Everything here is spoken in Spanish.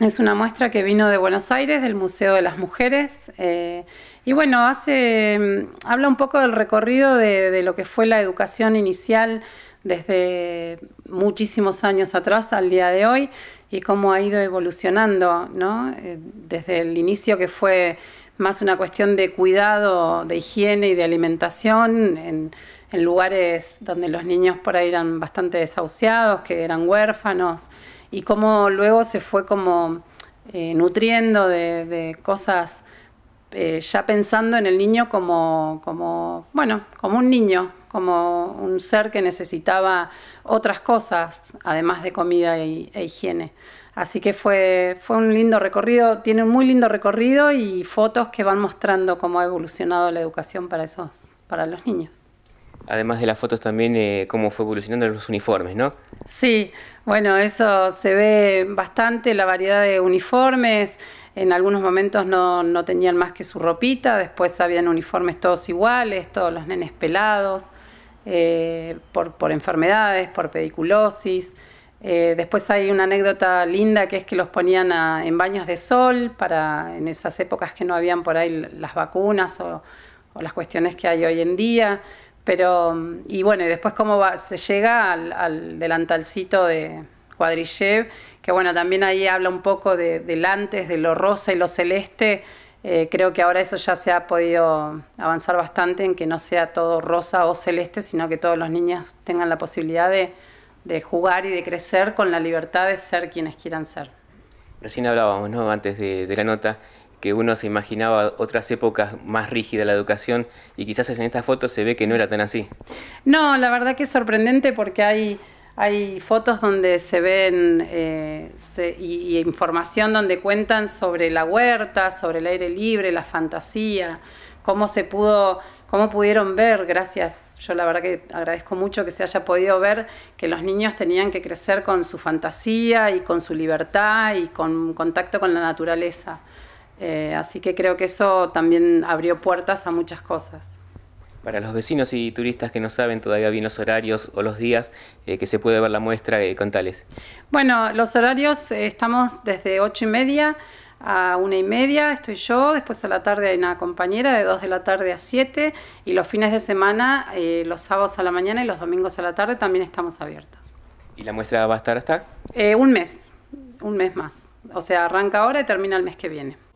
Es una muestra que vino de Buenos Aires, del Museo de las Mujeres. Eh, y bueno, hace, mm, habla un poco del recorrido de, lo que fue la educación inicial desde muchísimos años atrás al día de hoy y cómo ha ido evolucionando, ¿no? Eh, desde el inicio que fue más una cuestión de cuidado, de higiene y de alimentación en lugares donde los niños por ahí eran bastante desahuciados, que eran huérfanos y cómo luego se fue como eh, nutriendo de, cosas, eh, ya pensando en el niño como, bueno, como un niño, como un ser que necesitaba otras cosas, además de comida e higiene. Así que fue, fue un lindo recorrido, tiene un muy lindo recorrido y fotos que van mostrando cómo ha evolucionado la educación para, esos, para los niños además de las fotos también eh, cómo fue evolucionando los uniformes, ¿no? Sí, bueno, eso se ve bastante, la variedad de uniformes. En algunos momentos no, tenían más que su ropita, después habían uniformes todos iguales, todos los nenes pelados, eh, por, enfermedades, por pediculosis. Eh, después hay una anécdota linda que es que los ponían en baños de sol para en esas épocas que no habían por ahí las vacunas o las cuestiones que hay hoy en día. Pero, y bueno, y después cómo se llega al, delantalcito de Cuadrillev, que bueno, también ahí habla un poco de, del antes, de lo rosa y lo celeste. Eh, creo que ahora eso ya se ha podido avanzar bastante en que no sea todo rosa o celeste, sino que todos los niños tengan la posibilidad de, jugar y de crecer con la libertad de ser quienes quieran ser. Recién hablábamos, ¿no? Antes de la nota, que uno se imaginaba otras épocas más rígida la educación y quizás en estas fotos se ve que no era tan así. No, la verdad que es sorprendente porque hay, hay fotos donde se ven eh, y, información donde cuentan sobre la huerta, sobre el aire libre, la fantasía, cómo se pudo, cómo pudieron ver, gracias, yo la verdad que agradezco mucho que se haya podido ver que los niños tenían que crecer con su fantasía y con su libertad y con contacto con la naturaleza. Eh, así que creo que eso también abrió puertas a muchas cosas. Para los vecinos y turistas que no saben todavía bien los horarios o los días eh, que se puede ver la muestra, con eh, contales. Bueno, los horarios estamos desde ocho y media a una y media estoy yo, después a la tarde hay una compañera de 2 de la tarde a 7 y los fines de semana, los sábados a la mañana y los domingos a la tarde también estamos abiertos. ¿Y la muestra va a estar hasta? un mes, un mes más. O sea, arranca ahora y termina el mes que viene.